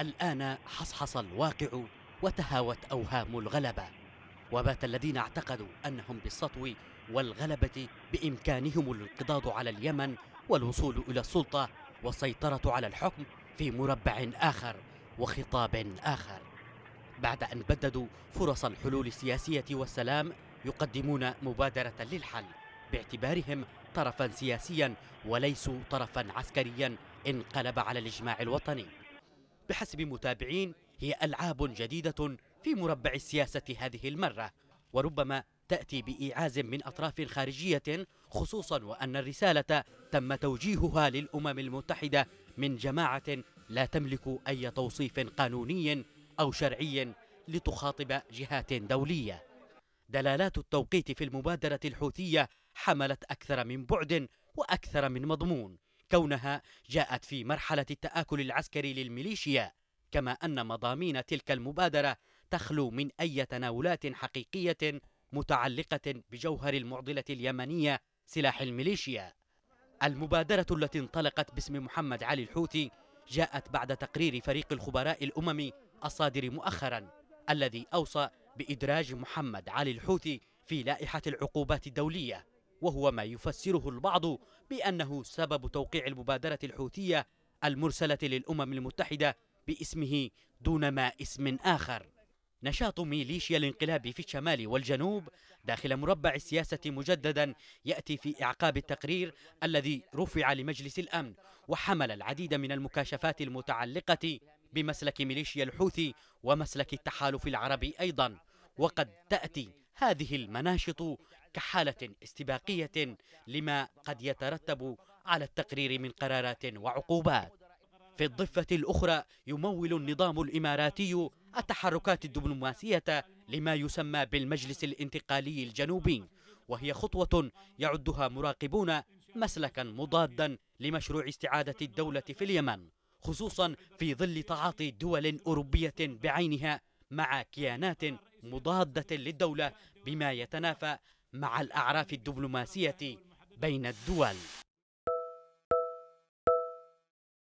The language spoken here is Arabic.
الآن حصحص الواقع وتهاوت أوهام الغلبة وبات الذين اعتقدوا أنهم بالسطو والغلبة بإمكانهم الانقضاض على اليمن والوصول إلى السلطة والسيطرة على الحكم في مربع آخر وخطاب آخر بعد أن بددوا فرص الحلول السياسية والسلام يقدمون مبادرة للحل باعتبارهم طرفا سياسيا وليسوا طرفا عسكريا انقلب على الإجماع الوطني بحسب متابعين هي ألعاب جديدة في مربع السياسة هذه المرة وربما تأتي بإيعاز من أطراف خارجية خصوصا وأن الرسالة تم توجيهها للأمم المتحدة من جماعة لا تملك أي توصيف قانوني أو شرعي لتخاطب جهات دولية دلالات التوقيت في المبادرة الحوثية حملت أكثر من بعد وأكثر من مضمون كونها جاءت في مرحلة التآكل العسكري للميليشيا كما أن مضامين تلك المبادرة تخلو من أي تناولات حقيقية متعلقة بجوهر المعضلة اليمنية سلاح الميليشيا المبادرة التي انطلقت باسم محمد علي الحوثي جاءت بعد تقرير فريق الخبراء الأممي الصادر مؤخرا الذي أوصى بإدراج محمد علي الحوثي في لائحة العقوبات الدولية وهو ما يفسره البعض بأنه سبب توقيع المبادرة الحوثية المرسلة للأمم المتحدة باسمه دون ما اسم آخر نشاط ميليشيا الانقلاب في الشمال والجنوب داخل مربع السياسة مجددا يأتي في إعقاب التقرير الذي رفع لمجلس الأمن وحمل العديد من المكاشفات المتعلقة بمسلك ميليشيا الحوثي ومسلك التحالف العربي أيضا وقد تأتي هذه المناشط كحالة استباقية لما قد يترتب على التقرير من قرارات وعقوبات في الضفة الأخرى يمول النظام الإماراتي التحركات الدبلوماسية لما يسمى بالمجلس الانتقالي الجنوبي وهي خطوة يعدها مراقبون مسلكا مضادا لمشروع استعادة الدولة في اليمن خصوصا في ظل تعاطي دول أوروبية بعينها مع كيانات مضادة للدولة بما يتنافى مع الأعراف الدبلوماسية بين الدول